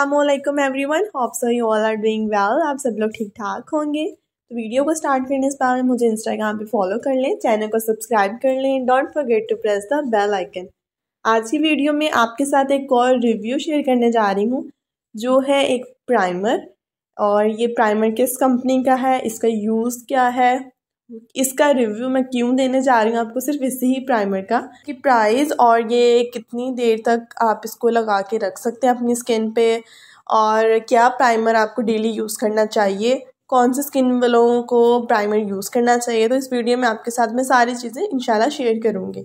अल्लाम everyone hope so you all are doing well आप सब लोग ठीक ठाक होंगे तो वीडियो को स्टार्ट करने से पहले मुझे इंस्टाग्राम पे फॉलो कर लें चैनल को सब्सक्राइब कर लें don't forget to press the bell icon आज की वीडियो में आपके साथ एक और रिव्यू शेयर करने जा रही हूँ जो है एक प्राइमर और ये प्राइमर किस कंपनी का है इसका यूज़ क्या है इसका रिव्यू मैं क्यों देने जा रही हूँ आपको सिर्फ इसी ही प्राइमर का कि प्राइस और ये कितनी देर तक आप इसको लगा के रख सकते हैं अपनी स्किन पे और क्या प्राइमर आपको डेली यूज़ करना चाहिए कौन से स्किन वालों को प्राइमर यूज़ करना चाहिए तो इस वीडियो में आपके साथ मैं सारी चीज़ें इंशाल्लाह शेयर करूँगी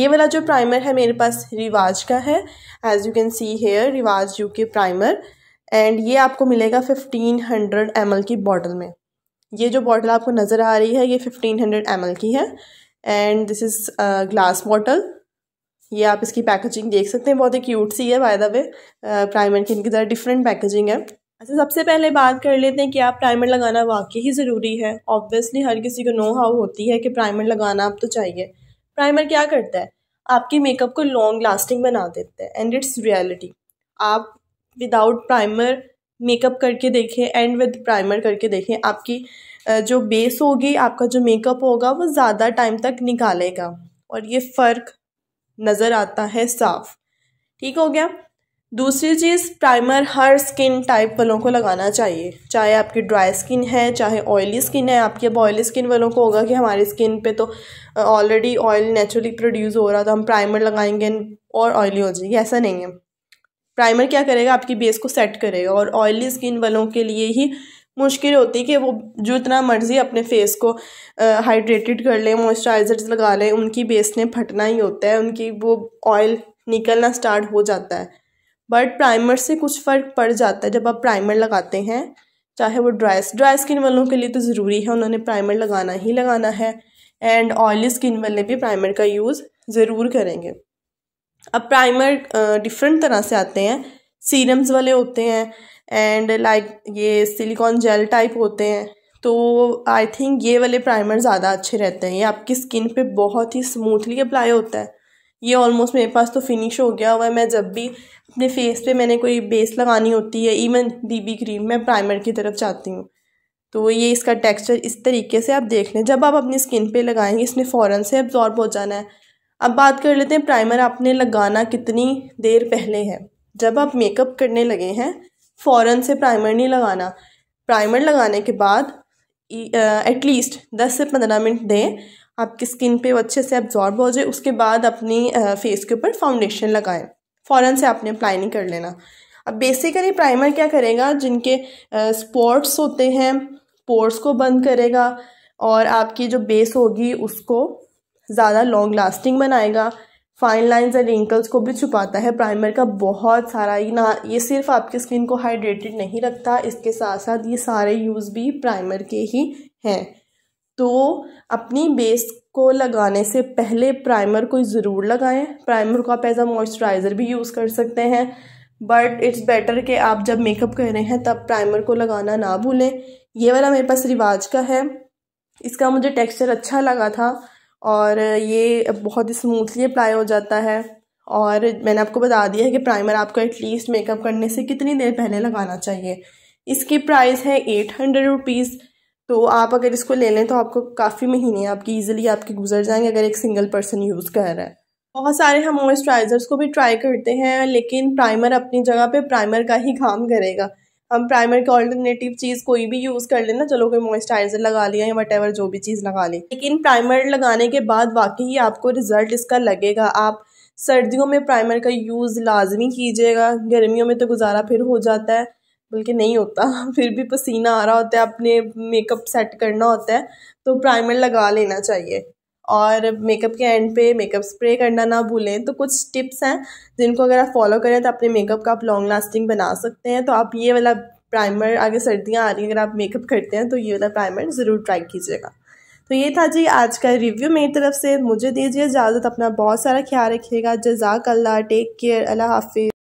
ये वाला जो प्राइमर है मेरे पास रिवाज का है as you can see here Rivaj U K primer and ये आपको मिलेगा फिफ्टीन हंड्रेड एम की बॉटल में ये जो बॉटल आपको नज़र आ रही है ये फिफ्टीन हंड्रेड एम की है and this is glass bottle ये आप इसकी पैकेजिंग देख सकते हैं बहुत ही क्यूट सी है बाय द वे प्राइमर की इनकी ज़रा डिफरेंट पैकेजिंग है अच्छा सबसे पहले बात कर लेते हैं कि आप प्राइमर लगाना वाकई ही ज़रूरी है ऑब्वियसली हर किसी को नो हाउ होती है कि प्राइमर लगाना आप तो चाहिए प्राइमर क्या करता है आपकी मेकअप को लॉन्ग लास्टिंग बना देता है एंड इट्स रियलिटी आप विदाउट प्राइमर मेकअप करके देखें एंड विद प्राइमर करके देखें आपकी जो बेस होगी आपका जो मेकअप होगा वो ज़्यादा टाइम तक निकालेगा और ये फ़र्क नज़र आता है साफ ठीक हो गया दूसरी चीज़ प्राइमर हर स्किन टाइप वालों को लगाना चाहिए चाहे आपकी ड्राई स्किन है चाहे ऑयली स्किन है आपकी अब ऑयली स्किन वालों को होगा कि हमारी स्किन पे तो ऑलरेडी ऑयल नेचुरली प्रोड्यूस हो रहा था हम प्राइमर लगाएंगे और ऑयली हो जाएगी ऐसा नहीं है प्राइमर क्या करेगा आपकी बेस को सेट करेगा और ऑयली स्किन वालों के लिए ही मुश्किल होती है कि वो जो इतना मर्ज़ी अपने फेस को हाइड्रेटेड कर लें मॉइस्चराइजर्स लगा लें उनकी बेस ने फटना ही होता है उनकी वो ऑयल निकलना स्टार्ट हो जाता है बट प्राइमर से कुछ फ़र्क पड़ जाता है जब आप प्राइमर लगाते हैं चाहे वो ड्राई ड्राई स्किन वालों के लिए तो ज़रूरी है उन्होंने प्राइमर लगाना ही लगाना है एंड ऑयली स्किन वाले भी प्राइमर का यूज़ ज़रूर करेंगे अब प्राइमर डिफरेंट तरह से आते हैं सीरम्स वाले होते हैं एंड लाइक like ये सिलिकॉन जेल टाइप होते हैं तो आई थिंक ये वाले प्राइमर ज़्यादा अच्छे रहते हैं ये आपकी स्किन पे बहुत ही स्मूथली अप्लाई होता है ये ऑलमोस्ट मेरे पास तो फिनिश हो गया हुआ है मैं जब भी अपने फेस पे मैंने कोई बेस लगानी होती है इवन बीबी क्रीम मैं प्राइमर की तरफ जाती हूँ तो ये इसका टेक्सचर इस तरीके से आप देख लें जब आप अपनी स्किन पे लगाएंगे इसने फ़ौरन से एब्जॉर्ब हो जाना है अब बात कर लेते हैं प्राइमर आपने लगाना कितनी देर पहले है जब आप मेकअप करने लगे हैं फ़ौरन से प्राइमर नहीं लगाना प्राइमर लगाने के बाद एटलीस्ट दस से पंद्रह मिनट दें आपकी स्किन पे वो अच्छे से एब्जॉर्ब हो जाए उसके बाद अपनी फेस के ऊपर फाउंडेशन लगाएं फ़ौरन से आपने अप्लाई नहीं कर लेना अब बेसिकली प्राइमर क्या करेगा जिनके स्पॉट्स होते हैं पोर्स को बंद करेगा और आपकी जो बेस होगी उसको ज़्यादा लॉन्ग लास्टिंग बनाएगा फाइन लाइंस एंड रिंकल्स को भी छुपाता है प्राइमर का बहुत सारा ये ना ये सिर्फ आपकी स्किन को हाइड्रेटेड नहीं रखता इसके साथ साथ ये सारे यूज़ भी प्राइमर के ही हैं तो अपनी बेस को लगाने से पहले प्राइमर को ज़रूर लगाएं प्राइमर को आप एज अ मॉइस्चराइज़र भी यूज़ कर सकते हैं बट इट्स बेटर कि आप जब मेकअप कर रहे हैं तब प्राइमर को लगाना ना भूलें ये वाला मेरे पास रिवाज का है इसका मुझे टेक्सचर अच्छा लगा था और ये बहुत ही स्मूथली अप्लाई हो जाता है और मैंने आपको बता दिया है कि प्राइमर आपको एटलीस्ट मेकअप करने से कितनी देर पहले लगाना चाहिए इसकी प्राइस है एट हंड्रेड रुपीज़ तो आप अगर इसको ले लें तो आपको काफ़ी महीने आपकी ईजिली आपके गुजर जाएंगे अगर एक सिंगल पर्सन यूज़ कर रहा है बहुत सारे हम मॉइस्चराइज़र्स को भी ट्राई करते हैं लेकिन प्राइमर अपनी जगह पे प्राइमर का ही काम करेगा हम प्राइमर के ऑल्टरनेटिव चीज़ कोई भी यूज़ कर लेना चलो कोई मॉइस्चराइज़र लगा लिया या वट जो भी चीज़ लगा ली लेकिन प्राइमर लगाने के बाद वाकई ही आपको रिज़ल्ट इसका लगेगा आप सर्दियों में प्राइमर का यूज़ लाजमी कीजिएगा गर्मियों में तो गुजारा फिर हो जाता है बल्कि नहीं होता फिर भी पसीना आ रहा होता है अपने मेकअप सेट करना होता है तो प्राइमर लगा लेना चाहिए और मेकअप के एंड पे मेकअप स्प्रे करना ना भूलें तो कुछ टिप्स हैं जिनको अगर आप फॉलो करें तो अपने मेकअप का आप लॉन्ग लास्टिंग बना सकते हैं तो आप ये वाला प्राइमर आगे सर्दियाँ आ रही हैं अगर आप मेकअप करते हैं तो ये वाला प्राइमर ज़रूर ट्राई कीजिएगा तो ये था जी आज का रिव्यू मेरी तरफ से मुझे दीजिए इजाज़त अपना बहुत सारा ख्याल रखिएगा जजाक अल्लाह टेक केयर अल्लाह हाफिज़